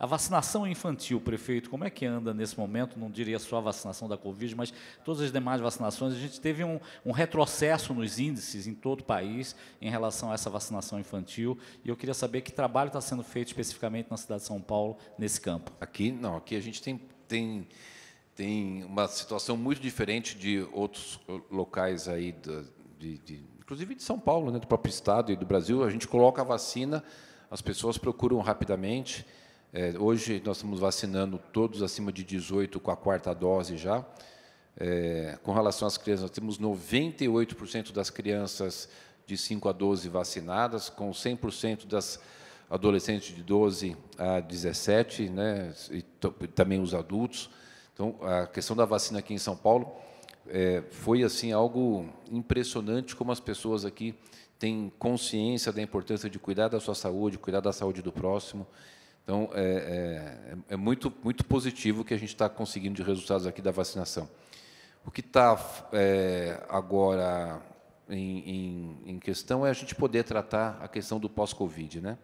A vacinação infantil, prefeito, como é que anda nesse momento? Não diria só a vacinação da Covid, mas todas as demais vacinações. A gente teve um, um retrocesso nos índices em todo o país em relação a essa vacinação infantil. E eu queria saber que trabalho está sendo feito especificamente na cidade de São Paulo nesse campo. Aqui, não, aqui a gente tem. tem tem uma situação muito diferente de outros locais aí, de, de, inclusive de São Paulo, né, do próprio estado e do Brasil. A gente coloca a vacina, as pessoas procuram rapidamente, é, hoje nós estamos vacinando todos acima de 18 com a quarta dose já. É, com relação às crianças, nós temos 98% das crianças de 5 a 12 vacinadas, com 100% das adolescentes de 12 a 17, né, e também os adultos. Então, a questão da vacina aqui em São Paulo é, foi assim algo impressionante como as pessoas aqui têm consciência da importância de cuidar da sua saúde, cuidar da saúde do próximo. Então, é, é, é, muito, muito positivo o que a gente está conseguindo de resultados aqui da vacinação. O que está é, agora em, em, em, questão é a gente poder tratar a questão do pós-Covid. Né?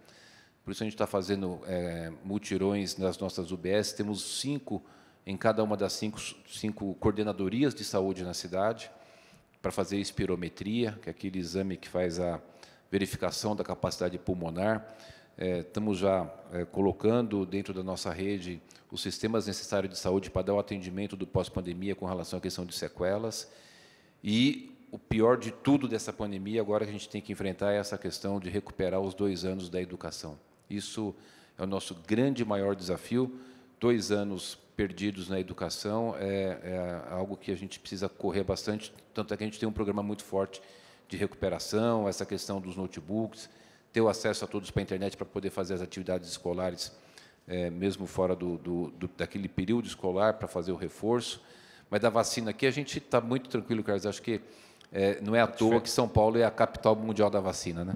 Por isso, a gente está fazendo é, mutirões nas nossas UBS, temos cinco em cada uma das cinco, cinco coordenadorias de saúde na cidade, para fazer espirometria, que é aquele exame que faz a verificação da capacidade pulmonar. É, estamos já é, colocando dentro da nossa rede os sistemas necessários de saúde para dar o atendimento do pós-pandemia com relação à questão de sequelas. E o pior de tudo dessa pandemia, agora que a gente tem que enfrentar, é essa questão de recuperar os dois anos da educação. Isso é o nosso grande maior desafio. Dois anos perdidos na educação é, é algo que a gente precisa correr bastante, tanto é que a gente tem um programa muito forte de recuperação, essa questão dos notebooks, ter o acesso a todos para a internet para poder fazer as atividades escolares, é, mesmo fora do, do, do, daquele período escolar, para fazer o reforço. Mas da vacina aqui, a gente está muito tranquilo, Carlos. Acho que é, não é à toa que São Paulo é a capital mundial da vacina. Né?